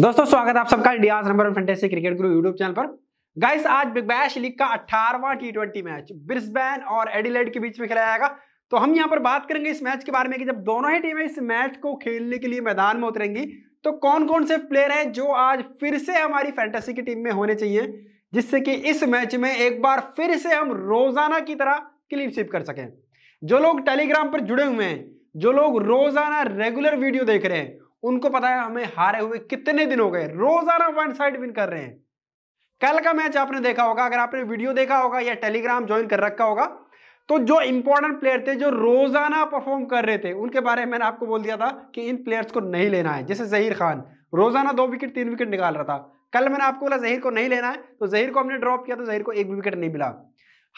दोस्तों स्वागत है आप सबका India number one fantasy cricket group YouTube channel पर गाइस आज बिग बैश लीग का अठारवा टी ट्वेंटी मैच ब्रिस्बेन और एडिलेड के बीच में खेला जाएगा तो हम यहां पर बात करेंगे इस मैच के बारे में कि जब दोनों ही टीमें इस मैच को खेलने के लिए मैदान में उतरेंगी तो कौन कौन से प्लेयर हैं जो आज फिर से हमारी फैंटेसी की टीम में होने चाहिए जिससे कि इस मैच में एक बार फिर से हम रोजाना की तरह क्लीन स्वीप कर सकें जो लोग टेलीग्राम पर जुड़े हुए हैं जो लोग रोजाना रेगुलर वीडियो देख रहे हैं उनको पता है हमें हारे हुए कितने दिन हो गए रोजाना वन साइड विन कर रहे हैं कल का मैच आपने देखा होगा अगर आपने वीडियो देखा होगा या टेलीग्राम ज्वाइन कर रखा होगा तो जो इंपॉर्टेंट प्लेयर थे जो रोजाना परफॉर्म कर रहे थे उनके बारे में मैंने आपको बोल दिया था कि इन प्लेयर्स को नहीं लेना है जैसे जहीर खान रोजाना दो विकेट तीन विकेट निकाल रहा था कल मैंने आपको बोला जहीर को नहीं लेना है तो जहीर को हमने ड्रॉप किया तो जहीर को एक भी विकेट नहीं मिला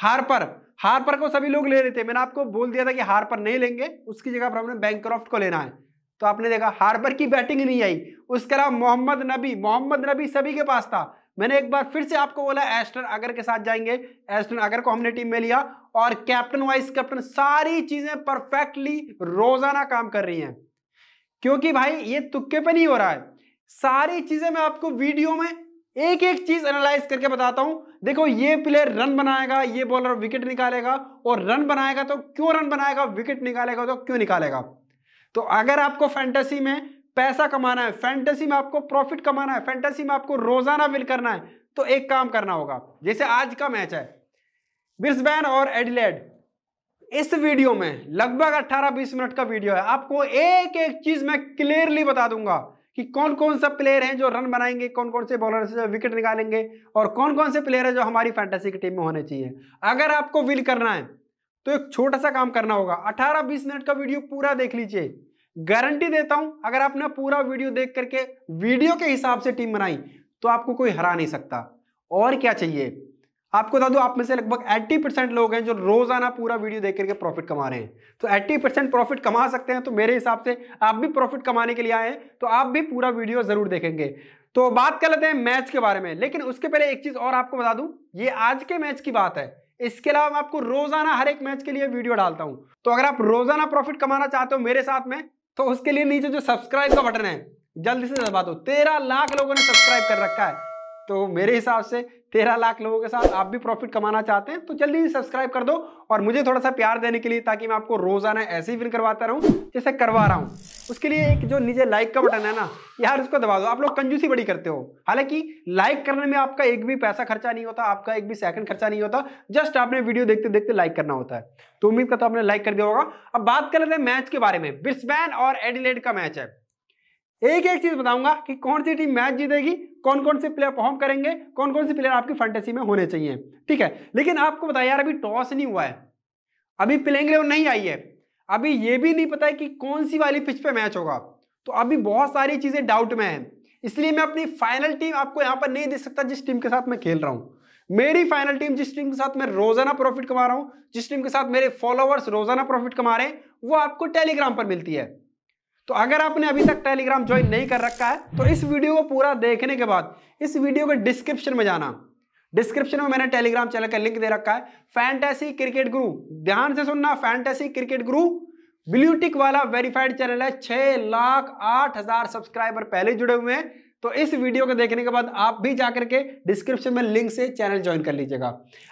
हारपर हारपर को सभी लोग ले रहे थे मैंने आपको बोल दिया था कि हारपर नहीं लेंगे उसकी जगह पर हमने बैंक्रॉफ्ट को लेना है तो आपने देखा हार्बर की बैटिंग नहीं आई उसके अलावा मोहम्मद नबी मोहम्मद नबी सभी के पास था मैंने एक बार फिर से आपको बोला एस्टन अगर के साथ जाएंगे एस्टन अगर को हमने टीम में लिया और कैप्टन वाइस कैप्टन सारी चीजें परफेक्टली रोजाना काम कर रही हैं क्योंकि भाई ये तुक्के पे नहीं हो रहा है सारी चीजें मैं आपको वीडियो में एक एक चीज एनालाइज करके बताता हूं देखो ये प्लेयर रन बनाएगा ये बॉलर विकेट निकालेगा और रन बनाएगा तो क्यों रन बनाएगा विकेट निकालेगा तो क्यों निकालेगा तो अगर आपको फैंटेसी में पैसा कमाना है फैंटेसी में आपको प्रॉफिट कमाना है फैंटेसी में आपको रोजाना विल करना है तो एक काम करना होगा जैसे आज का मैच है ब्रिस्बेन और एडिलेड इस वीडियो में लगभग 18-20 मिनट का वीडियो है आपको एक एक चीज मैं क्लियरली बता दूंगा कि कौन कौन सा प्लेयर हैं जो रन बनाएंगे कौन कौन से बॉलर से जो विकेट निकालेंगे और कौन कौन से प्लेयर है जो हमारी फैंटेसी की टीम में होने चाहिए अगर आपको विल करना है तो एक छोटा सा काम करना होगा 18-20 मिनट का वीडियो पूरा देख लीजिए गारंटी देता हूं अगर आपने पूरा वीडियो देख करके वीडियो के हिसाब से टीम बनाई तो आपको कोई हरा नहीं सकता और क्या चाहिए आपको बता दू आप में से लगभग 80 परसेंट लोग हैं जो रोजाना पूरा वीडियो देख करके प्रॉफिट कमा रहे हैं तो 80 परसेंट प्रॉफिट कमा सकते हैं तो मेरे हिसाब से आप भी प्रॉफिट कमाने के लिए आए हैं तो आप भी पूरा वीडियो जरूर देखेंगे तो बात कर लेते हैं मैच के बारे में लेकिन उसके पहले एक चीज और आपको बता दू ये आज के मैच की बात है इसके अलावा मैं आपको रोजाना हर एक मैच के लिए वीडियो डालता हूं तो अगर आप रोजाना प्रॉफिट कमाना चाहते हो मेरे साथ में तो उसके लिए नीचे जो सब्सक्राइब का बटन है जल्दी से दबा दो तेरह लाख लोगों ने सब्सक्राइब कर रखा है तो मेरे हिसाब से तेरह लाख लोगों के साथ आप भी प्रॉफिट कमाना चाहते हैं तो जल्दी सब्सक्राइब कर दो और मुझे थोड़ा सा प्यार देने के लिए ताकि मैं आपको रोजाना ऐसे ही विन करवाता रहूं जैसे करवा रहा हूं उसके लिए एक जो नीचे लाइक का बटन है ना यार उसको दबा दो आप लोग कंजूसी बड़ी करते हो हालांकि लाइक करने में आपका एक भी पैसा खर्चा नहीं होता आपका एक भी सेकंड खर्चा नहीं होता जस्ट आपने वीडियो देखते देखते लाइक करना होता है तो उम्मीद करता हूँ आपने लाइक कर दिया होगा अब बात कर लेते हैं मैच के बारे में बिस्बैन और एडिलेड का मैच है एक एक चीज बताऊंगा कि कौन सी टीम मैच जीतेगी कौन कौन से प्लेयर परफॉर्म करेंगे कौन कौन से प्लेयर आपकी फैंटेसी में होने चाहिए ठीक है लेकिन आपको बताया यार अभी टॉस नहीं हुआ है अभी प्लेइंग नहीं आई है अभी ये भी नहीं पता है कि कौन सी वाली पिच पे मैच होगा तो अभी बहुत सारी चीज़ें डाउट में है इसलिए मैं अपनी फाइनल टीम आपको यहां पर नहीं दे सकता जिस टीम के साथ मैं खेल रहा हूं मेरी फाइनल टीम जिस टीम के साथ मैं रोजाना प्रॉफिट कमा रहा हूं जिस टीम के साथ मेरे फॉलोअर्स रोजाना प्रॉफिट कमा रहे हैं वो आपको टेलीग्राम पर मिलती है तो अगर आपने अभी तक टेलीग्राम ज्वाइन नहीं कर रखा है तो इस वीडियो को पूरा देखने के बाद इस वीडियो के डिस्क्रिप्शन में जाना डिस्क्रिप्शन में मैंने टेलीग्राम चैनल का लिंक दे रखा है फैंटेसी क्रिकेट गुरु ध्यान से सुनना फैंटेसी क्रिकेट गुरु ब्लूटिक वाला वेरीफाइड चैनल है छह लाख आठ हजार सब्सक्राइबर पहले जुड़े हुए हैं तो इस वीडियो को देखने के बाद आप भी जाकर के डिस्क्रिप्शन में लिंक से चैनल ज्वाइन कर लीजिएगा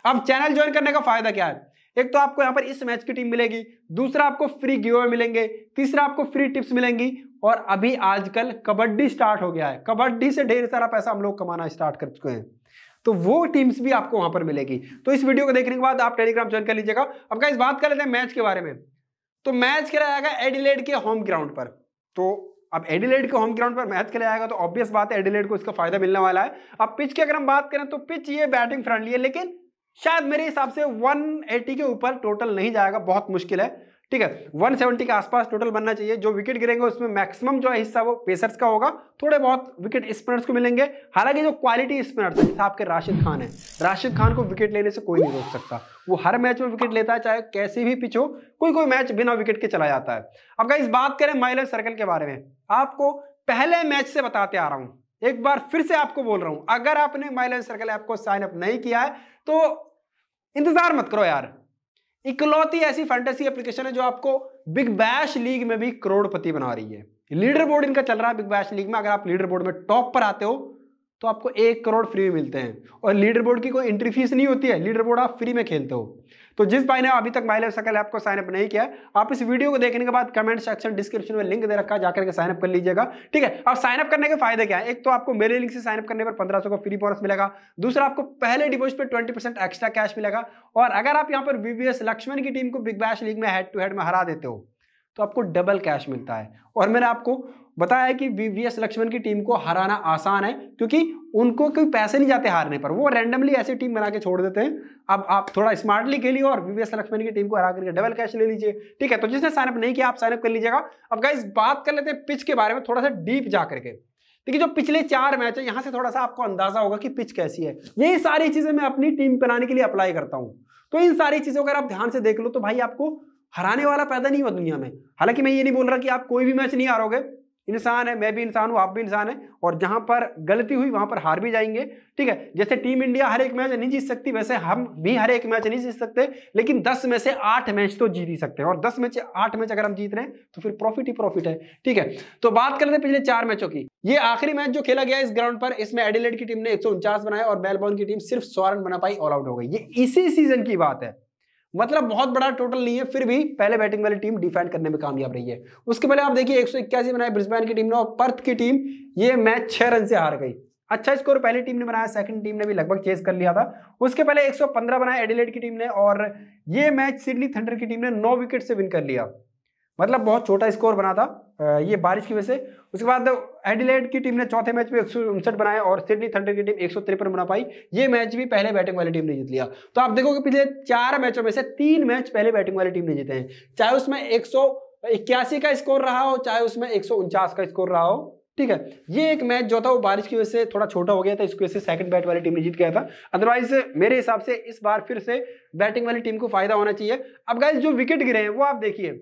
अब चैनल ज्वाइन करने का फायदा क्या है एक तो आपको यहां पर इस मैच की टीम मिलेगी दूसरा आपको फ्री गिवे मिलेंगे तीसरा आपको फ्री टिप्स मिलेंगी और अभी आजकल कबड्डी स्टार्ट हो गया है कबड्डी से ढेर सारा पैसा हम लोग कमाना स्टार्ट कर चुके हैं तो वो टीम्स भी आपको वहां पर मिलेगी तो इस वीडियो को देखने के बाद आप टेलीग्राम ज्वाइन कर लीजिएगा अब गाइस बात कर लेते हैं मैच के बारे में तो मैच खेला जाएगा एडिलेड के होम ग्राउंड पर तो अब एडिलेड के होम ग्राउंड पर मैच खेला जाएगा तो ऑब्वियस बात है एडिलेड को इसका फायदा मिलने वाला है अब पिच की अगर हम बात करें तो पिच ये बैटिंग फ्रेंडली है लेकिन शायद मेरे हिसाब से 180 के ऊपर टोटल नहीं जाएगा बहुत मुश्किल है ठीक है सेवेंटी के आसपास टोटल बनना चाहिए जो विकेट गिरेंगे उसमें मैक्सिमम जो है हिस्सा वो पेसर्स का होगा थोड़े बहुत विकेट स्पिनर्स को मिलेंगे हालांकि जो क्वालिटी स्पिनर्स है जैसे आपके राशिद खान है राशिद खान को विकेट लेने से कोई नहीं रोक सकता वो हर मैच में विकेट लेता है चाहे कैसे भी पिच हो कोई कोई मैच बिना विकेट के चला जाता है अब इस बात करें माइलर सर्कल के बारे में आपको पहले मैच से बताते आ रहा हूं एक बार फिर से आपको बोल रहा हूं अगर आपने माइलर सर्कल ऐप को साइन अप नहीं किया है तो इंतजार मत करो यार इकलौती ऐसी फैंटेसी एप्लीकेशन है जो आपको बिग बैश लीग में भी करोड़पति बना रही है लीडर बोर्ड इनका चल रहा है बिग बैश लीग में अगर आप लीडर बोर्ड में टॉप पर आते हो तो आपको एक करोड़ फ्री में मिलते हैं और लीडर बोर्ड की कोई एंट्री फीस नहीं होती है लीडर बोर्ड आप फ्री में खेलते हो तो जिस भाई ने अभी तक माई लाइफ सकल ऐप को साइनअप नहीं किया आप इस वीडियो को देखने के बाद कमेंट सेक्शन डिस्क्रिप्शन में लिंक दे रखा है जाकर के साइनअप कर लीजिएगा ठीक है अब साइनअप करने के फायदे क्या है एक तो आपको मेरे लिंक से साइनअप करने पर पंद्रह का फ्री बोनस मिलेगा दूसरा आपको पहले डिपोजिट पर ट्वेंटी एक्स्ट्रा कैश मिलेगा और अगर आप यहाँ पर वीवीएस लक्ष्मण की टीम को बिग बैश लीग में हेड टू हेड में हरा देते हो तो आपको डबल कैश मिलता है और मैंने आपको बताया है कि वीवीएस लक्ष्मण की टीम को हराना आसान है क्योंकि उनको कोई पैसे नहीं जाते हारने पर वो रैंडमली ऐसी टीम बना के छोड़ देते हैं अब आप थोड़ा स्मार्टली खेलिए और वीवीएस लक्ष्मण की टीम को हरा करके डबल कैश ले लीजिए ठीक है तो जिसने साइनअप नहीं किया आप साइनअप कर लीजिएगा अब गाइज बात कर लेते हैं पिच के बारे में थोड़ा सा डीप जा करके देखिए जो पिछले चार मैच है यहां से थोड़ा सा आपको अंदाजा होगा कि पिच कैसी है यही सारी चीजें मैं अपनी टीम बनाने के लिए अप्लाई करता हूं तो इन सारी चीजों अगर आप ध्यान से देख लो तो भाई आपको हराने वाला पैदा नहीं हुआ दुनिया में हालांकि मैं ये नहीं बोल रहा कि आप कोई भी मैच नहीं हारोगे इंसान है मैं भी इंसान हूँ आप भी इंसान है और जहाँ पर गलती हुई वहाँ पर हार भी जाएंगे ठीक है जैसे टीम इंडिया हर एक मैच नहीं जीत सकती वैसे हम भी हर एक मैच नहीं जीत सकते लेकिन दस में से आठ मैच तो जीत ही सकते हैं और दस मैच आठ मैच अगर हम जीत रहे हैं तो फिर प्रॉफिट ही प्रॉफिट है ठीक है तो बात करते हैं पिछले चार मैचों की ये आखिरी मैच जो खेला गया इस ग्राउंड पर इसमें एडिलेड की टीम ने एक बनाया और मेलबॉर्न की टीम सिर्फ सौ रन बना पाई ऑल आउट हो गई ये इसी सीजन की बात है मतलब बहुत बड़ा टोटल नहीं है फिर भी पहले बैटिंग वाली टीम डिफेंड करने में कामयाब रही है उसके पहले आप देखिए एक बनाए ब्रिस्बैन की टीम ने और पर्थ की टीम ये मैच छह रन से हार गई अच्छा स्कोर पहली टीम ने बनाया सेकंड टीम ने भी लगभग चेस कर लिया था उसके पहले 115 बनाया एडिलेड की टीम ने और ये मैच सिडनी थंडर की टीम ने नौ विकेट से विन कर लिया मतलब बहुत छोटा स्कोर बना था ये बारिश की वजह से उसके बाद एडिलेड की टीम ने चौथे मैच में एक बनाया और सिडनी थंडर की टीम एक सौ बना पाई ये मैच भी पहले बैटिंग वाली टीम ने जीत लिया तो आप देखोगे पिछले चार मैचों में से तीन मैच पहले बैटिंग वाली टीम ने जीते हैं चाहे उसमें एक इक्यासी का स्कोर रहा हो चाहे उसमें एक का स्कोर रहा हो ठीक है ये एक मैच जो था वो बारिश की वजह से थोड़ा छोटा हो गया था इसकी वजह से सेकंड बैट वाली टीम ने जीत गया था अदरवाइज मेरे हिसाब से इस बार फिर से बैटिंग वाली टीम को फायदा होना चाहिए अब गाइज जो विकेट गिरे हैं वो आप देखिए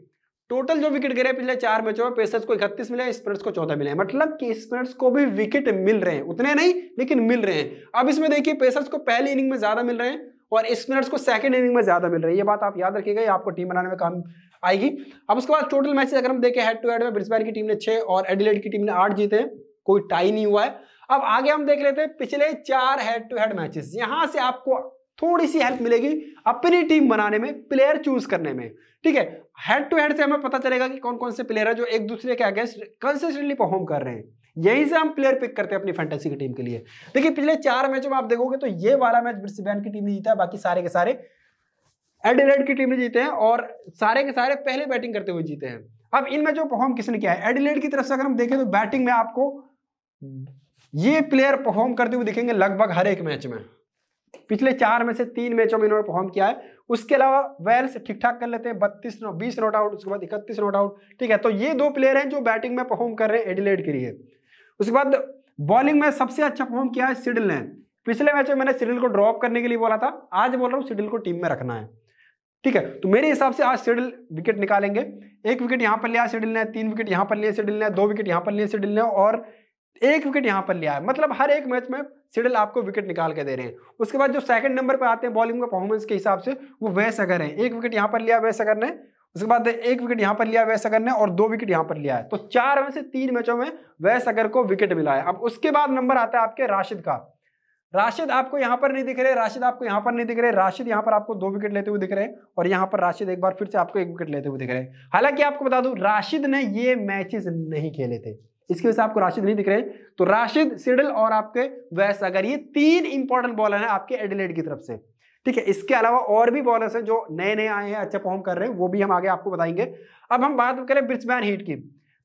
टोटल जो विकेट गिरे पिछले चार मैचों में पेसर्स को इकतीस मिले स्पिनर्स को चौदह मिले मतलब कि स्पिनर्स को भी विकेट मिल रहे हैं उतने नहीं लेकिन मिल रहे हैं अब इसमें देखिए पेसर्स को पहली इनिंग में ज्यादा मिल रहे हैं और स्पिनर्स को सेकंड इनिंग में ज्यादा मिल रहे हैं ये बात आप याद रखिएगा ये आपको टीम बनाने में काम आएगी अब उसके बाद टोटल मैचेस अगर हम देखें हेड टू हेड में ब्रिस्बैन की टीम ने छह और एडिलेड की टीम ने आठ जीते कोई टाई नहीं हुआ है अब आगे हम देख लेते हैं पिछले चार हेड टू हेड मैचेस यहां से आपको थोड़ी सी हेल्प मिलेगी अपनी टीम बनाने में प्लेयर चूज करने में ठीक है हेड टू हेड से हमें पता चलेगा कि कौन कौन से प्लेयर है जो एक दूसरे के अगेंस्ट कंसिस्टेंटली परफॉर्म कर रहे हैं यहीं से हम प्लेयर पिक करते हैं अपनी फैंटेसी की टीम के लिए देखिए पिछले चार मैचों में आप देखोगे तो ये वाला मैच ब्रिस्बेन की टीम ने जीता है बाकी सारे के सारे एडिलेड की टीम ने जीते हैं और सारे के सारे पहले बैटिंग करते हुए जीते हैं अब इन मैचों में परफॉर्म किसने किया है एडिलेड की तरफ से अगर हम देखें तो बैटिंग में आपको ये प्लेयर परफॉर्म करते हुए दिखेंगे लगभग हर एक मैच में पिछले चार में से तीन मैचों में इन्होंने परफॉर्म किया है उसके अलावा वेल्स ठीक ठाक कर लेते हैं बत्तीस नो बीस नॉट आउट उसके बाद इकतीस नॉट आउट ठीक है तो ये दो प्लेयर हैं जो बैटिंग में परफॉर्म कर रहे हैं एडिलेड के लिए उसके बाद बॉलिंग में सबसे अच्छा परफॉर्म किया है सिडल ने पिछले मैच में मैंने सिडिल को ड्रॉप करने के लिए बोला था आज बोल रहा हूँ सिडिल को टीम में रखना है ठीक है तो मेरे हिसाब से आज सिडिल विकेट निकालेंगे एक विकेट यहाँ पर लिया सिडिल ने तीन विकेट यहाँ पर लिए सिडिल ने दो विकेट यहाँ पर लिए सिडिल ने और एक विकेट यहाँ पर लिया है मतलब हर एक मैच में सिडल आपको विकेट निकाल के दे रहे हैं उसके बाद जो सेकंड नंबर पर आते हैं बॉलिंग का परफॉर्मेंस के हिसाब से वो वैस अगर है एक विकेट यहाँ पर लिया वैस अगर ने उसके बाद एक विकेट यहाँ पर लिया वैस अगर ने और दो विकेट यहाँ पर लिया है तो चार में से तीन मैचों में वैस अगर को विकेट मिला है अब उसके बाद नंबर आता है आपके राशिद का राशिद आपको यहाँ पर नहीं दिख रहे राशिद आपको यहाँ पर नहीं दिख रहे राशिद यहाँ पर आपको दो विकेट लेते हुए दिख रहे हैं और यहाँ पर राशिद एक बार फिर से आपको एक विकेट लेते हुए दिख रहे हैं हालांकि आपको बता दूं राशिद ने ये मैचेस नहीं खेले थे इसकी वजह से आपको राशिद नहीं दिख रहे तो राशिद सिडल और आपके वैस अगर ये तीन इंपॉर्टेंट बॉलर हैं आपके एडिलेड की तरफ से ठीक है इसके अलावा और भी बॉलर्स हैं जो नए नए आए हैं अच्छा परफॉर्म कर रहे हैं वो भी हम आगे आपको बताएंगे अब हम बात करें ब्रिस्बैन हीट की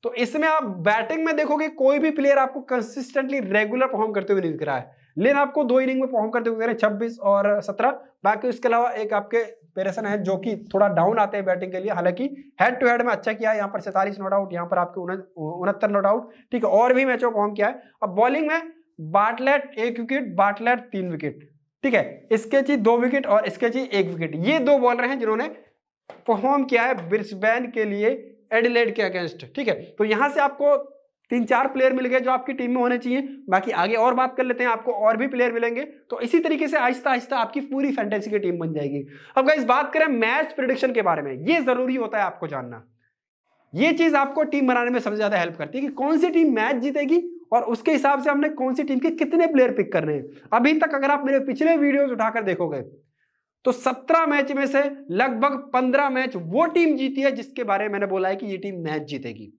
तो इसमें आप बैटिंग में देखोगे कोई भी प्लेयर आपको कंसिस्टेंटली रेगुलर परफॉर्म करते हुए नहीं दिख रहा है लेकिन आपको दो इनिंग में परफॉर्म करते हुए छब्बीस और सत्रह बाकी उसके अलावा एक आपके पेरेसन है जो कि थोड़ा डाउन आते हैं बैटिंग के लिए हालांकि हेड टू हेड में अच्छा किया है यहाँ पर सैंतालीस नॉट आउट यहाँ पर आपके उनहत्तर नॉट आउट ठीक है और भी मैचों को हम किया है अब बॉलिंग में बाटलेट एक विकेट बाटलेट तीन विकेट ठीक है इसके स्केची दो विकेट और इसके स्केची एक विकेट ये दो बॉलर हैं जिन्होंने परफॉर्म किया है ब्रिस्बेन के लिए एडिलेड के अगेंस्ट ठीक है तो यहां से आपको तीन चार प्लेयर मिल गए जो आपकी टीम में होने चाहिए बाकी आगे और बात कर लेते हैं आपको और भी प्लेयर मिलेंगे तो इसी तरीके से आहिस्ता आहिस्ता आपकी पूरी फैंटेसी की टीम बन जाएगी अब गाइस बात करें मैच प्रिडिक्शन के बारे में ये जरूरी होता है आपको जानना ये चीज आपको टीम बनाने में सबसे ज्यादा हेल्प करती है कि कौन सी टीम मैच जीतेगी और उसके हिसाब से हमने कौन सी टीम के कितने प्लेयर पिक करने हैं अभी तक अगर आप मेरे पिछले वीडियोस उठाकर देखोगे तो 17 मैच में से लगभग 15 मैच वो टीम जीती है जिसके बारे में मैंने बोला है कि ये टीम मैच जीतेगी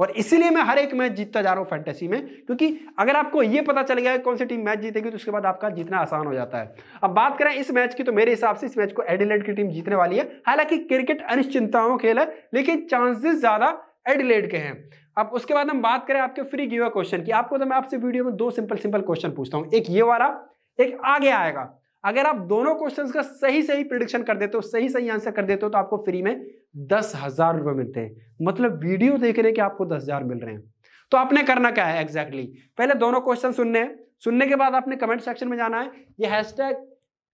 और इसीलिए मैं हर एक मैच जीतता जा रहा हूँ फैंटेसी में क्योंकि अगर आपको ये पता चल गया कौन सी टीम मैच जीतेगी तो उसके बाद आपका जीतना आसान हो जाता है अब बात करें इस मैच की तो मेरे हिसाब से इस मैच को एडिलेड की टीम जीतने वाली है हालांकि क्रिकेट अनिश्चिंताओं खेल है लेकिन चांसेस ज़्यादा एडिलेड के हैं अब उसके बाद हम बात करें आपके फ्री गिवा क्वेश्चन की आपको तो मैं आपसे वीडियो में दो सिंपल सिंपल क्वेश्चन पूछता हूँ एक ये वाला एक आगे आएगा अगर आप दोनों क्वेश्चन का सही सही प्रिडिक्शन कर देते हो सही सही आंसर कर देते हो तो आपको फ्री में दस हजार रुपए मिलते हैं मतलब वीडियो देखने के आपको दस हजार मिल रहे हैं तो आपने करना क्या है एग्जैक्टली exactly? पहले दोनों क्वेश्चन सुनने हैं सुनने के बाद आपने कमेंट सेक्शन में जाना है ये hashtag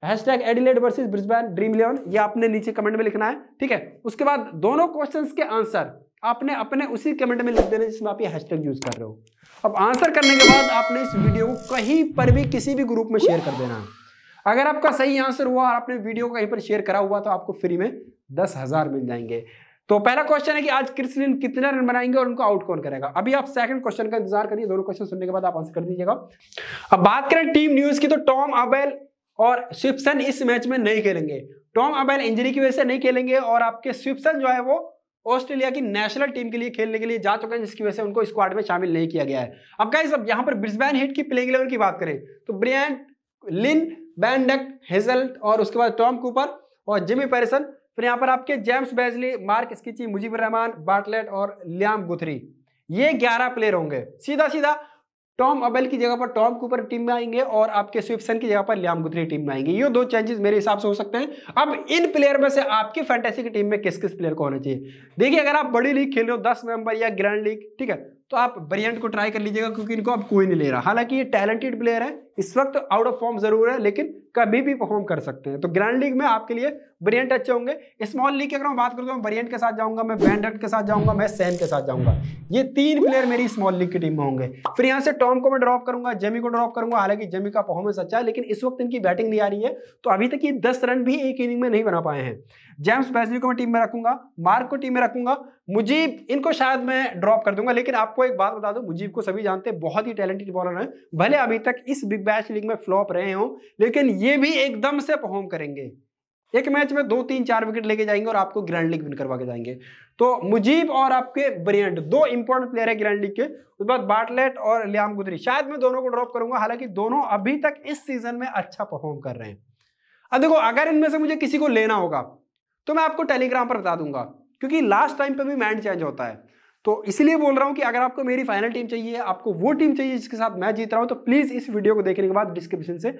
hashtag Adelaide versus Brisbane dream eleven ये आपने नीचे कमेंट में लिखना है ठीक है उसके बाद दोनों क्वेश्चन के आंसर आपने अपने उसी कमेंट में लिख देना जिसमें आप ये हैशटैग यूज कर रहे हो अब आंसर करने के बाद आपने इस वीडियो को कहीं पर भी किसी भी ग्रुप में शेयर कर देना है अगर आपका सही आंसर हुआ और आपने वीडियो कहीं पर शेयर करा हुआ तो आपको फ्री में दस हजार मिल जाएंगे तो पहला क्वेश्चन है कि आज क्रिस्लिन कितने रन बनाएंगे और उनको आउट कौन करेगा अभी आप सेकंड क्वेश्चन का इंतजार करिए दोनों क्वेश्चन सुनने के बाद आप आंसर कर दीजिएगा अब बात करें टीम न्यूज की तो टॉम अबेल और स्विपसन इस मैच में नहीं खेलेंगे टॉम अबेल इंजरी की वजह से नहीं खेलेंगे और आपके स्विपसन जो है वो ऑस्ट्रेलिया की नेशनल टीम के लिए खेलने के लिए जा चुके हैं जिसकी वजह से उनको स्क्वाड में शामिल नहीं किया गया है अब क्या यहां यहाँ पर ब्रिस्बैन हिट की प्लेइंग इलेवन की बात करें तो Bryan Lynn Ben Deck Hazlett और उसके बाद टॉम कूपर और जिमी पेरिसन फिर यहाँ पर आपके James Bazley Mark Steketee Mujeebur Rahman Bartlett और लियाम गुथरी ये ग्यारह प्लेयर होंगे सीधा सीधा टॉम अबेल की जगह पर टॉम कूपर टीम में आएंगे और आपके स्विपसन की जगह पर लियाम गुथरी टीम में आएंगे ये दो चेंजेस मेरे हिसाब से हो सकते हैं अब इन प्लेयर में से आपकी फैंटेसी की टीम में किस किस प्लेयर को होना चाहिए देखिए अगर आप बड़ी लीग खेल रहे हो दस मेंबर या ग्रैंड लीग ठीक है तो आप ब्रियंट को ट्राई कर लीजिएगा क्योंकि इनको अब कोई नहीं ले रहा हालांकि ये टैलेंटेड प्लेयर है इस वक्त आउट ऑफ फॉर्म जरूर है लेकिन कभी भी परफॉर्म कर सकते हैं तो ग्रैंड लीग में आपके लिए वेरियंट अच्छे होंगे स्मॉल लीग की अगर मैं बात करूँ तो मैं वेरियंट के साथ जाऊंगा मैं बैंडट के साथ जाऊंगा मैं सैन के साथ जाऊंगा ये तीन प्लेयर मेरी स्मॉल लीग की टीम में होंगे फिर यहाँ से टॉम को मैं ड्रॉप करूंगा जेमी को ड्रॉप करूंगा हालांकि जेमी का परफॉर्मेंस अच्छा है लेकिन इस वक्त इनकी बैटिंग नहीं आ रही है तो अभी तक ये दस रन भी एक इनिंग में नहीं बना पाए हैं जेम्स बैजली को मैं टीम में रखूंगा मार्क को टीम में रखूंगा मुजीब इनको शायद मैं ड्रॉप कर दूंगा लेकिन आपको एक बात बता दूं मुजीब को सभी जानते हैं बहुत ही टैलेंटेड बॉलर है भले अभी तक इस बिग बैच लीग में फ्लॉप रहे हो लेकिन ये भी एकदम से परफॉर्म करेंगे एक मैच में दो तीन चार विकेट लेके जाएंगे और आपको ग्रैंड लीग विन करवा के जाएंगे तो मुजीब और आपके ब्रियंट दो इंपॉर्टेंट प्लेयर है ग्रैंड लीग के उसके बाद बाटलेट और लियाम गुदरी शायद मैं दोनों को ड्रॉप करूंगा हालांकि दोनों अभी तक इस सीजन में अच्छा परफॉर्म कर रहे हैं अब देखो अगर इनमें से मुझे किसी को लेना होगा तो मैं आपको टेलीग्राम पर बता दूंगा क्योंकि लास्ट टाइम पर भी माइंड चेंज होता है तो इसलिए बोल रहा हूं कि अगर आपको मेरी फाइनल टीम चाहिए आपको वो टीम चाहिए जिसके साथ मैं जीत रहा हूं तो प्लीज़ इस वीडियो को देखने के बाद डिस्क्रिप्शन से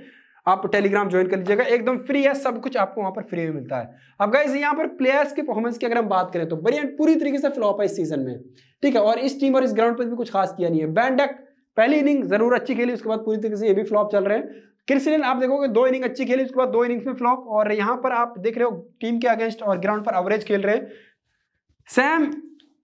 आप टेलीग्राम ज्वाइन कर लीजिएगा एकदम फ्री है सब कुछ आपको वहां पर फ्री में मिलता है अब गाइज यहाँ पर प्लेयर्स के परफॉर्मेंस की अगर हम बात करें तो बरियन पूरी तरीके से फ्लॉप है इस सीजन में ठीक है और इस टीम और इस ग्राउंड पर भी कुछ खास किया नहीं है बैंडक पहली इनिंग जरूर अच्छी खेली उसके बाद पूरी तरीके से ये भी फ्लॉप चल रहे हैं क्रिस्टियन आप देखोगे दो इनिंग अच्छी खेली उसके बाद दो इनिंग्स में फ्लॉप और यहाँ पर आप देख रहे हो टीम के अगेंस्ट और ग्राउंड पर एवरेज खेल रहे हैं सैम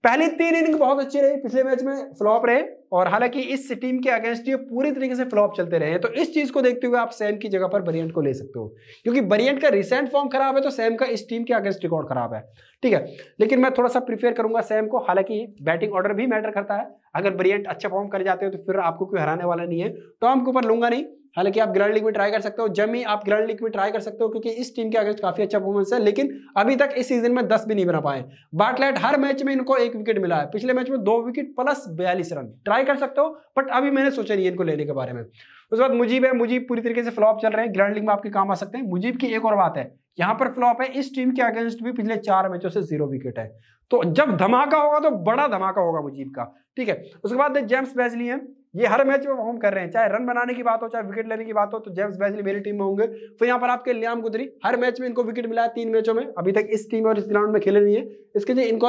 पहली तीन इनिंग बहुत अच्छी रही पिछले मैच में फ्लॉप रहे और हालांकि इस टीम के अगेंस्ट ये पूरी तरीके से फ्लॉप चलते रहे तो इस चीज को देखते हुए आप सैम की जगह पर बरियंट को ले सकते हो क्योंकि बरियंट का रिसेंट फॉर्म खराब है तो सैम का इस टीम के अगेंस्ट रिकॉर्ड खराब है ठीक है लेकिन मैं थोड़ा सा प्रीफेयर करूंगा सैम को हालांकि बैटिंग ऑर्डर भी मैटर करता है अगर बरियंट अच्छा फॉर्म कर जाते हो तो फिर आपको कोई हराने वाला नहीं है टॉम तो के ऊपर लूंगा नहीं हालांकि आप ग्रैंड लीग में ट्राई कर सकते हो जमी आप ग्रैंड लीग में ट्राई कर सकते हो क्योंकि इस टीम के अगेंस्ट काफी अच्छा परफॉर्मेंस है लेकिन अभी तक इस सीजन में दस भी नहीं बना पाए बाटलेट हर मैच में इनको एक विकेट मिला है पिछले मैच में दो विकेट प्लस बयालीस रन ट्राई कर सकते हो बट अभी मैंने सोचा नहीं इनको लेने के बारे में उसके बाद मुजीब है मुजीब पूरी तरीके से फ्लॉप चल रहे हैं ग्रैंड लीग में आपके काम आ सकते हैं मुजीब की एक और बात है यहाँ पर फ्लॉप है इस टीम के अगेंस्ट भी पिछले चार मैचों से जीरो विकेट है तो जब धमाका होगा तो बड़ा धमाका होगा मुजीब का ठीक है उसके बाद जेम्स बेजली है ये हर मैच में परफॉर्म कर रहे हैं चाहे रन बनाने की बात हो चाहे विकेट लेने की बात हो तो जेम्स बैजली मेरी टीम में होंगे फिर यहाँ पर आपके लियाम गुदरी हर मैच में इनको विकेट मिला है तीन मैचों में अभी तक इस टीम और इस ग्राउंड में खेले नहीं है इसके लिए इनको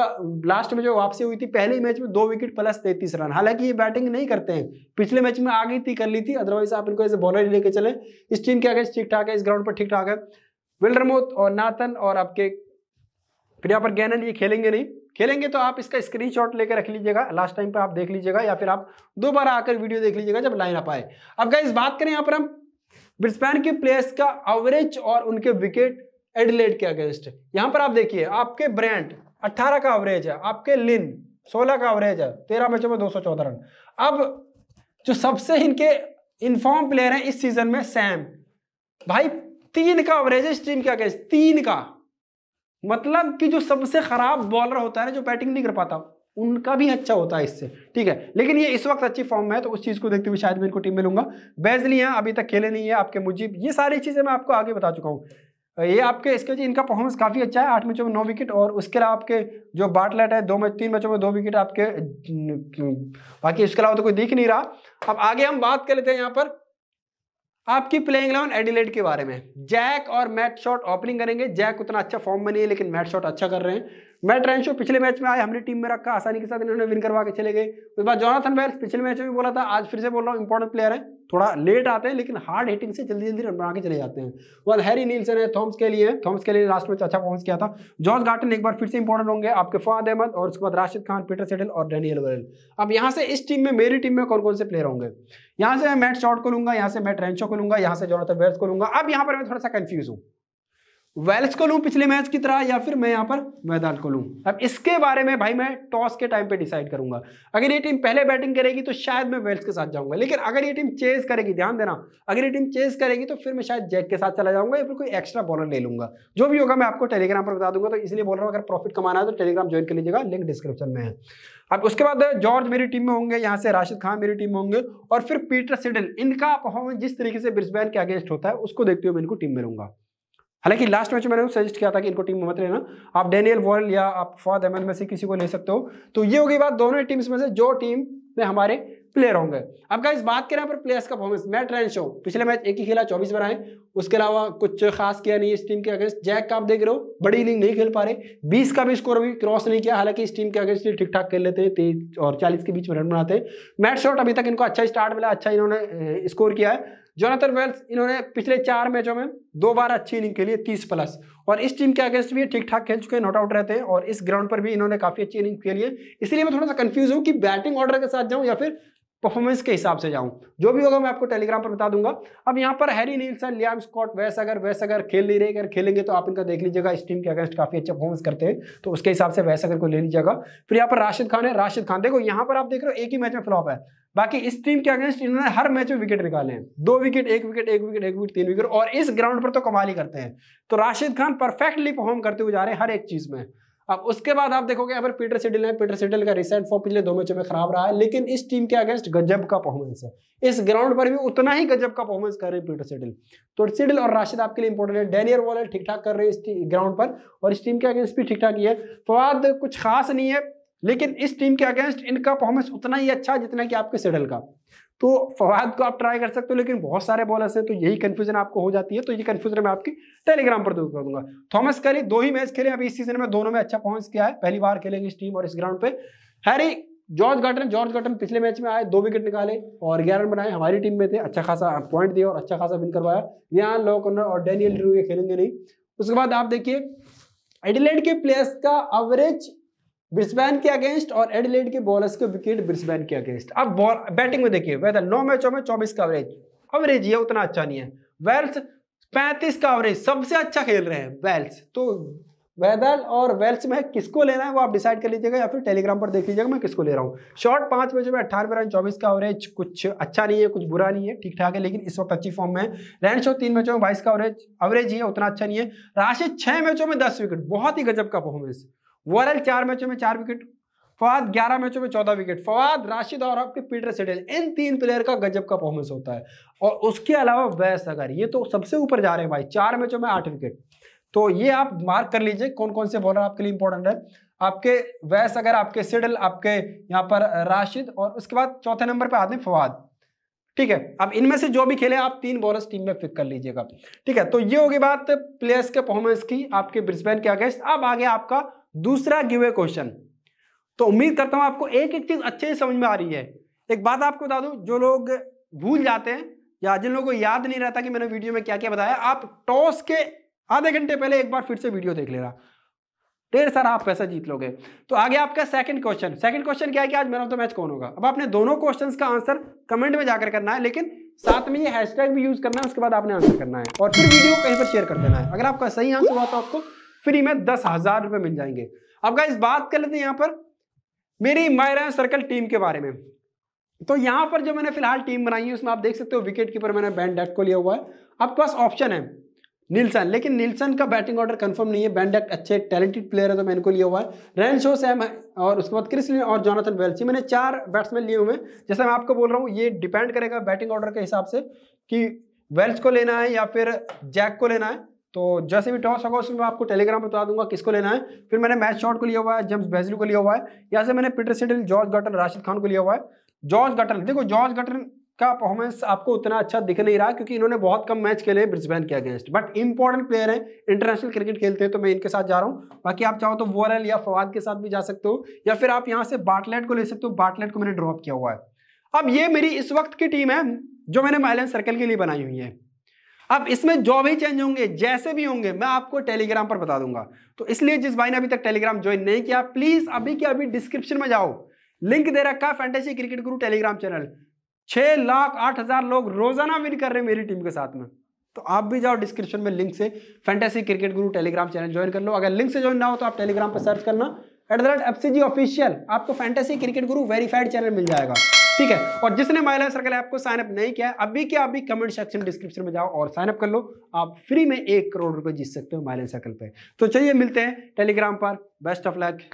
लास्ट में जो वापसी हुई थी पहले मैच में दो विकेट प्लस तैतीस रन हालांकि ये बैटिंग नहीं करते हैं पिछले मैच में आ गई थी कर ली थी अदरवाइज आप इनको एज बॉलर ही लेके चले इस टीम के अगेंस्ट ठीक ठाक है इस ग्राउंड पर ठीक ठाक है विल्डरमोथ और नाथन और आपके फिर यहाँ पर गैनन ये खेलेंगे नहीं खेलेंगे तो आप इसका स्क्रीनशॉट लेकर रख लीजिएगा लास्ट टाइम पर आप देख लीजिएगा या फिर आप दोबारा आकर वीडियो देख लीजिएगा जब लाइन अप आए अब गाइज बात करें यहाँ पर हम ब्रिस्बैन के प्लेयर्स का एवरेज और उनके विकेट एडलेट के अगेंस्ट यहाँ पर आप देखिए आपके ब्रांड 18 का एवरेज है आपके लिन 16 का एवरेज है 13 मैचों में 214 रन अब जो सबसे इनके इनफॉर्म प्लेयर हैं इस सीजन में सैम भाई तीन का एवरेज है इस टीम के अगेंस्ट तीन का मतलब कि जो सबसे खराब बॉलर होता है ना जो बैटिंग नहीं कर पाता उनका भी अच्छा होता है इससे ठीक है लेकिन ये इस वक्त अच्छी फॉर्म में है तो उस चीज़ को देखते हुए शायद मैं इनको टीम में लूंगा बेजली है अभी तक खेले नहीं है आपके मुजीब ये सारी चीज़ें मैं आपको आगे बता चुका हूँ ये आपके इसके इनका परफॉर्मेंस काफ़ी अच्छा है आठ मैचों में नौ विकेट और उसके अलावा आपके जो बाटलेट है दो मैच तीन मैचों में दो विकेट आपके बाकी इसके अलावा तो कोई दिख नहीं रहा अब आगे हम बात कर लेते हैं यहाँ पर आपकी प्लेइंग इलेवन एडिलेड के बारे में जैक और मैट शॉट ओपनिंग करेंगे जैक उतना अच्छा फॉर्म में नहीं है लेकिन मैट शॉट अच्छा कर रहे हैं मैट ट्रेंशो पिछले मैच में आए हमारी टीम में रखा आसानी के साथ इन्होंने विन करवा के चले गए उसके बाद जोनाथन बैर पिछले मैच में भी बोला था आज फिर से बोल रहा हूँ इंपॉर्टेंट प्लेयर है थोड़ा लेट आते हैं लेकिन हार्ड हिटिंग से जल्दी जल्दी रन बना के चले जाते हैं बाद हैरी नीलसन है थॉम्स के लिए थॉम्स के लिए लास्ट मैच अच्छा परफॉर्मेंस किया था जॉर्ज गार्टन एक बार फिर से इंपॉर्टेंट होंगे आपके फवाद अहमद और उसके बाद राशिद खान पीटर सेटल और डैनियल वरल अब यहाँ से इस टीम में मेरी टीम में कौन कौन से प्लेयर होंगे यहाँ से मैं मैट शॉर्ट को लूंगा यहाँ से मैट रेंचो को लूंगा यहाँ से जोनाथन बैर्स को लूंगा अब यहाँ पर मैं थोड़ा सा कंफ्यूज हूँ वेल्स को लूँ पिछले मैच की तरह या फिर मैं यहाँ पर मैदान को लूँ अब इसके बारे में भाई मैं टॉस के टाइम पे डिसाइड करूंगा अगर ये टीम पहले बैटिंग करेगी तो शायद मैं वेल्स के साथ जाऊंगा लेकिन अगर ये टीम चेज करेगी ध्यान देना अगर ये टीम चेज करेगी तो फिर मैं शायद जैक के साथ चला जाऊंगा या फिर कोई एक्स्ट्रा बॉलर ले लूंगा जो भी होगा मैं आपको टेलीग्राम पर बता दूंगा तो इसलिए बोल रहा हूँ अगर प्रॉफिट कमाना है तो टेलीग्राम ज्वाइन कर लीजिएगा लिंक डिस्क्रिप्शन में है अब उसके बाद जॉर्ज मेरी टीम में होंगे यहाँ से राशिद खान मेरी टीम में होंगे और फिर पीटर सिडल इनका परफॉर्मेंस जिस तरीके से ब्रिस्बैन के अगेंस्ट होता है उसको देखते हुए मैं इनको टीम में लूंगा हालांकि लास्ट मैच में मैंने सजेस्ट किया था कि इनको टीम में मत लेना आप डेनियल वर्ल्ड या आप फवाद अहमद में से किसी को ले सकते हो तो ये होगी बात दोनों ही टीम्स में से जो टीम में हमारे प्लेयर होंगे अब गाइस बात करें पर प्लेयर्स का परफॉर्मेंस मैट रैन शो पिछले मैच एक ही खेला चौबीस बनाए उसके अलावा कुछ खास किया नहीं इस टीम के अगेंस्ट जैक का आप देख रहे हो बड़ी इनिंग नहीं खेल पा रहे बीस का भी स्कोर अभी क्रॉस नहीं किया हालांकि इस टीम के अगेंस्ट ठीक ठाक खेल लेते हैं तेईस और चालीस के बीच में रन बनाते हैं मैट शॉट अभी तक इनको अच्छा स्टार्ट मिला अच्छा इन्होंने स्कोर किया है जोनाथन वेल्स इन्होंने पिछले चार मैचों में दो बार अच्छी इनिंग खेली है तीस प्लस और इस टीम के अगेंस्ट भी ठीक ठाक खेल चुके हैं नॉट आउट रहते हैं और इस ग्राउंड पर भी इन्होंने काफ़ी अच्छी इनिंग खेली है इसलिए मैं थोड़ा सा कंफ्यूज हूँ कि बैटिंग ऑर्डर के साथ जाऊँ या फिर परफॉर्मेंस के हिसाब से जाऊं जो भी होगा मैं आपको टेलीग्राम पर बता दूंगा अब यहाँ पर हैरी नीलसन लियाम स्कॉट वैस अगर वैस अगर खेल नहीं रहे अगर खेलेंगे तो आप इनका देख लीजिएगा इस टीम के अगेंस्ट काफी अच्छा परफॉर्मेंस करते हैं तो उसके हिसाब से वैस अगर को ले लीजिएगा फिर यहाँ पर राशिद खान है राशिद खान देखो यहाँ पर आप देख रहे हो एक ही मैच में फ्लॉप है बाकी इस टीम के अगेंस्ट इन्होंने हर मैच में विकेट निकाले हैं दो विकेट एक विकेट एक विकेट एक विकेट तीन विकेट और इस ग्राउंड पर तो कमाल ही करते हैं तो राशिद खान परफेक्टली परफॉर्म करते हुए जा रहे हैं हर एक चीज में अब उसके बाद आप देखोगे यहाँ पर पीटर सिडिल है पीटर सिडिल का रिसेंट फॉर्म पिछले दो मैचों में खराब रहा है लेकिन इस टीम के अगेंस्ट गजब का परफॉर्मेंस है इस ग्राउंड पर भी उतना ही गजब का परफॉर्मेंस कर रहे हैं पीटर सिडिल तो सिडिल और राशिद आपके लिए इंपॉर्टेंट है डेनियर वॉलर ठीक ठाक कर रहे हैं इस ग्राउंड पर और इस टीम के अगेंस्ट भी ठीक ठाक ही है फवाद कुछ खास नहीं है लेकिन इस टीम के अगेंस्ट इनका परफॉर्मेंस उतना ही अच्छा जितना कि आपके सिडिल का तो फवाद को आप ट्राई कर सकते हो लेकिन बहुत सारे बॉलर्स हैं तो यही कन्फ्यूजन आपको हो जाती है तो ये कन्फ्यूजन मैं आपकी टेलीग्राम पर दूर कर दूंगा थॉमस कैली दो ही मैच खेले अभी इस सीजन में दोनों में अच्छा पहुंच किया है पहली बार खेलेंगे इस टीम और इस ग्राउंड पे Harry George Garton George Garton पिछले मैच में आए दो विकेट निकाले और ग्यारह रन बनाए हमारी टीम में थे अच्छा खासा पॉइंट दिया और अच्छा खासा विन करवाया यहाँ लॉकनर और डेनियल ड्रू ये खेलेंगे नहीं उसके बाद आप देखिए एडिलेड के प्लेयर्स का एवरेज ब्रिस्बैन के अगेंस्ट और एडिलेड के बॉलर्स के विकेट ब्रिस्बैन के अगेंस्ट अब बैटिंग में देखिए वेदर नौ मैचों में चौबीस का एवरेज एवरेज ये उतना अच्छा नहीं है वेल्स पैंतीस का एवरेज सबसे अच्छा खेल रहे हैं वेल्स तो वेदर और वेल्स में किसको लेना है वो आप डिसाइड कर लीजिएगा या फिर टेलीग्राम पर देख लीजिएगा मैं किसको ले रहा हूँ शॉर्ट पाँच मैचों में अट्ठारह रन चौबीस का एवरेज कुछ अच्छा नहीं है कुछ बुरा नहीं है ठीक ठाक है लेकिन इस वक्त अच्छी फॉर्म में रैन शो तीन मैचों में बाईस का एवरेज एवरेज ही है उतना अच्छा नहीं है राशि छः मैचों में दस विकेट बहुत ही गजब का परफॉर्मेंस वरल चार मैचों में चार विकेट फवाद ग्यारह मैचों में चौदह विकेट फवाद राशिद और आपके पीटर सिडेल इन तीन प्लेयर का गजब का परफॉर्मेंस होता है और उसके अलावा वैस अगर ये तो सबसे ऊपर जा रहे हैं भाई चार मैचों में आठ विकेट तो ये आप मार्क कर लीजिए कौन कौन से बॉलर आपके लिए इंपॉर्टेंट है आपके वैस अगर आपके सिडल आपके यहाँ पर राशिद और उसके बाद चौथे नंबर पर आते हैं फवाद ठीक है अब इनमें से जो भी खेले आप तीन बॉलर्स टीम में फिक कर लीजिएगा ठीक है तो ये होगी बात प्लेयर्स के परफॉर्मेंस की आपके ब्रिस्बेन के अगेंस्ट अब आगे आपका दूसरा गिवे क्वेश्चन तो उम्मीद करता हूं आपको एक एक चीज़ अच्छे से समझ में आ रही है एक बात आपको बता दू जो लोग भूल जाते हैं या जिन लोगों को याद नहीं रहता कि मैंने वीडियो में क्या क्या बताया आप टॉस के आधे घंटे पहले एक बार फिर से वीडियो देख लेना ढेर सारा आप पैसा जीत लोगे तो आगे आपका सेकंड क्वेश्चन सेकंड क्वेश्चन क्या है कि आज मैन ऑफ द मैच कौन होगा अब आपने दोनों क्वेश्चन का आंसर कमेंट में जाकर करना है लेकिन साथ में ये हैशटैग भी यूज करना है उसके बाद आपने आंसर करना है और फिर वीडियो कहीं पर शेयर कर देना है अगर आपका सही आंसर हुआ तो आपको फ्री में दस हजार रुपए मिल जाएंगे अब गाइस बात कर लेते हैं यहां पर मेरी मायरा सर्कल टीम के बारे में तो यहां पर जो मैंने फिलहाल टीम बनाई है उसमें आप देख सकते हो विकेट कीपर मैंने बैन डेट को लिया हुआ है आपके पास ऑप्शन है निल्सन लेकिन निल्सन का बैटिंग ऑर्डर कंफर्म नहीं है बैंडक अच्छे टैलेंटेड प्लेयर है तो मैंने इनको लिया हुआ है रैन शो सैम है और उसके बाद क्रिस और जॉनथन वेल्स मैंने चार बैट्समैन लिए हुए हैं जैसे मैं आपको बोल रहा हूँ ये डिपेंड करेगा बैटिंग ऑर्डर के हिसाब से कि वेल्स को लेना है या फिर जैक को लेना है तो जैसे भी टॉस होगा उसमें मैं आपको टेलीग्राम पर बता दूंगा किसको लेना है फिर मैंने मैच शॉट को लिया हुआ है जेम्स बेजलू को लिया हुआ है या से मैंने Peter Siddle George Garton Rashid Khan को लिया हुआ है जॉर्ज गटन देखो जॉर्ज गटन का परफॉर्मेंस आपको उतना अच्छा दिख नहीं रहा क्योंकि इन्होंने बहुत कम मैच खेले हैं ब्रिस्बेन के अगेंस्ट बट इंपॉर्टेंट प्लेयर हैं इंटरनेशनल क्रिकेट खेलते हैं तो मैं इनके साथ जा रहा हूँ बाकी आप चाहो तो वोरल या फवाद के साथ भी जा सकते हो या फिर आप यहाँ से बाटलेट को ले सकते हो बाटलेट को मैंने ड्रॉप किया हुआ है अब ये मेरी इस वक्त की टीम है जो मैंने माइलैंड सर्कल के लिए बनाई हुई है अब इसमें जो भी चेंज होंगे जैसे भी होंगे मैं आपको टेलीग्राम पर बता दूंगा तो इसलिए जिस भाई ने अभी तक टेलीग्राम ज्वाइन नहीं किया प्लीज अभी के अभी डिस्क्रिप्शन में जाओ लिंक दे रखा है fantasy cricket guru Telegram channel छह लाख आठ हजार लोग रोजाना विन कर रहे हैं मेरी टीम के साथ में तो आप भी जाओ डिस्क्रिप्शन में लिंक से fantasy cricket guru Telegram channel join कर लो अगर लिंक से ज्वाइन ना हो तो आप टेलीग्राम पर सर्च करना at the rate F official आपको fantasy cricket guru verified channel मिल जाएगा ठीक है और जिसने माई सर्कल ऐप को साइन अप नहीं किया है अभी क्या अभी कमेंट सेक्शन डिस्क्रिप्शन में जाओ और साइन अप कर लो आप फ्री में एक करोड़ रुपए जीत सकते हो माई सर्कल पे तो चलिए मिलते हैं टेलीग्राम पर बेस्ट ऑफ लक